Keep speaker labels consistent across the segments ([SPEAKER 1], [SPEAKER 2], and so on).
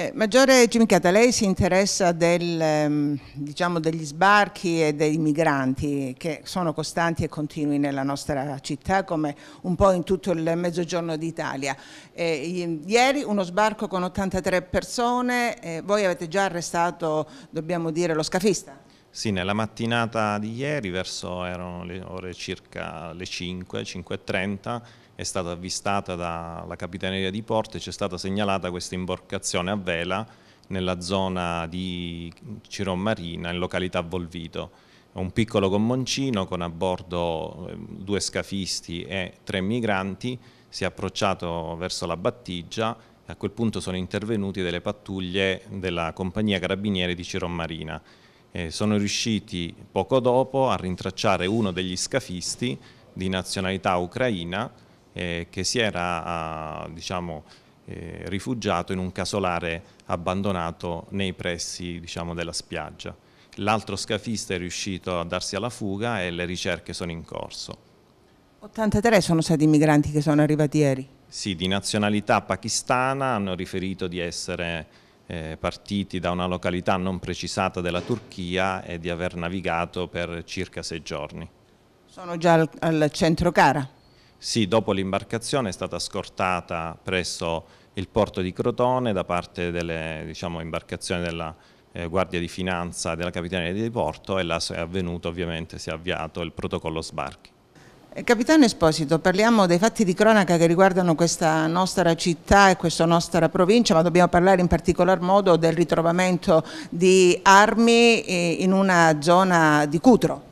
[SPEAKER 1] Eh, Maggiore Cimicata, lei si interessa del, ehm, diciamo, degli sbarchi e dei migranti che sono costanti e continui nella nostra città come un po' in tutto il mezzogiorno d'Italia. Eh, ieri uno sbarco con 83 persone, eh, voi avete già arrestato, dobbiamo dire, lo scafista?
[SPEAKER 2] Sì, nella mattinata di ieri, verso erano le ore circa le 5, 5.30, è stata avvistata dalla Capitaneria di Porto e ci è stata segnalata questa imborcazione a vela nella zona di Ciron Marina, in località Volvito. Un piccolo gommoncino con a bordo ehm, due scafisti e tre migranti si è approcciato verso la battigia e a quel punto sono intervenuti delle pattuglie della compagnia carabinieri di Ciron Marina eh, sono riusciti poco dopo a rintracciare uno degli scafisti di nazionalità ucraina eh, che si era ah, diciamo, eh, rifugiato in un casolare abbandonato nei pressi diciamo, della spiaggia. L'altro scafista è riuscito a darsi alla fuga e le ricerche sono in corso.
[SPEAKER 1] 83 sono stati i migranti che sono arrivati ieri?
[SPEAKER 2] Sì, di nazionalità pakistana hanno riferito di essere eh, partiti da una località non precisata della Turchia e di aver navigato per circa sei giorni.
[SPEAKER 1] Sono già al, al centro Cara?
[SPEAKER 2] Sì, dopo l'imbarcazione è stata scortata presso il porto di Crotone da parte delle diciamo, imbarcazioni della eh, Guardia di Finanza della Capitaneria di Porto e là è avvenuto ovviamente, si è avviato il protocollo sbarchi.
[SPEAKER 1] Eh, Capitano Esposito, parliamo dei fatti di cronaca che riguardano questa nostra città e questa nostra provincia, ma dobbiamo parlare in particolar modo del ritrovamento di armi eh, in una zona di Cutro.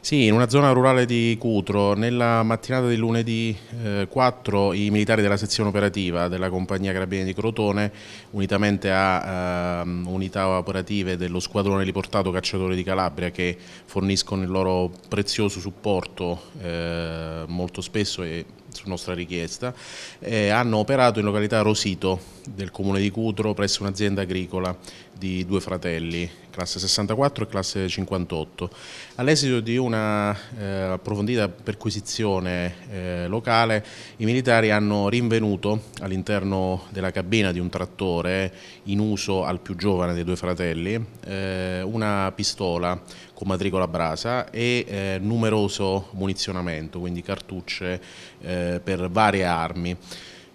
[SPEAKER 3] Sì, in una zona rurale di Cutro, nella mattinata di lunedì eh, 4 i militari della sezione operativa della compagnia Carabinieri di Crotone, unitamente a eh, unità operative dello squadrone riportato Cacciatori di Calabria che forniscono il loro prezioso supporto eh, molto spesso e su nostra richiesta, eh, hanno operato in località Rosito del comune di Cutro presso un'azienda agricola di due fratelli, classe 64 e classe 58. All'esito di una eh, approfondita perquisizione eh, locale, i militari hanno rinvenuto all'interno della cabina di un trattore in uso al più giovane dei due fratelli eh, una pistola con matricola brasa e eh, numeroso munizionamento, quindi cartucce eh, eh, per varie armi.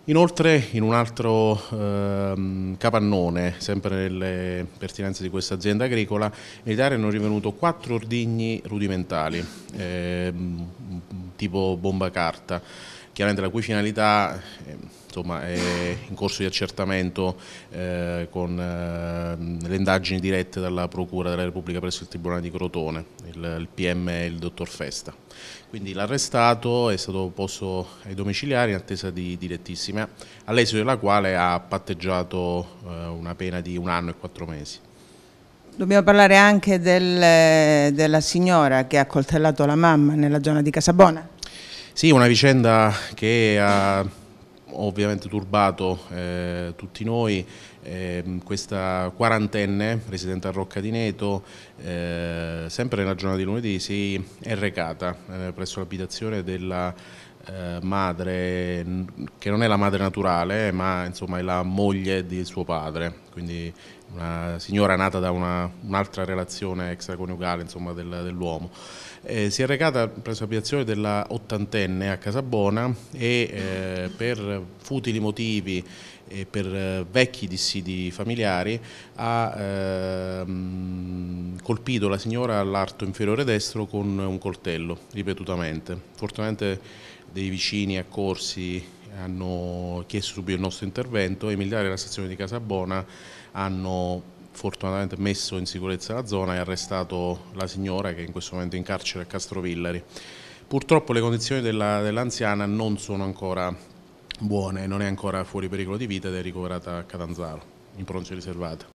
[SPEAKER 3] Inoltre in un altro ehm, capannone, sempre nelle pertinenze di questa azienda agricola, i militari hanno rivenuto quattro ordigni rudimentali, ehm, tipo bomba carta, chiaramente la cui finalità... Ehm, insomma, è in corso di accertamento eh, con eh, le indagini dirette dalla Procura della Repubblica presso il Tribunale di Crotone, il, il PM e il dottor Festa. Quindi l'arrestato è stato posto ai domiciliari in attesa di direttissima, all'esito della quale ha patteggiato eh, una pena di un anno e quattro mesi.
[SPEAKER 1] Dobbiamo parlare anche del, eh, della signora che ha coltellato la mamma nella zona di Casabona.
[SPEAKER 3] Sì, una vicenda che ha ovviamente turbato eh, tutti noi, eh, questa quarantenne residente a Rocca di Neto, eh, sempre nella giornata di lunedì si è recata eh, presso l'abitazione della eh, madre, che non è la madre naturale ma insomma è la moglie di suo padre, quindi una signora nata da un'altra un relazione extraconiugale dell'uomo. eh, si è recata presso abitazione della ottantenne a Casabona e eh, per futili motivi e per vecchi dissidi familiari ha ehm, colpito la signora all'arto inferiore destro con un coltello ripetutamente. Fortunatamente dei vicini accorsi hanno chiesto subito il nostro intervento e i militari della stazione di Casabona hanno fortunatamente messo in sicurezza la zona e arrestato la signora che in questo momento è in carcere a Castrovillari. Purtroppo le condizioni dell'anziana dell non sono ancora buone, non è ancora fuori pericolo di vita ed è ricoverata a Catanzaro, in pronuncia riservata.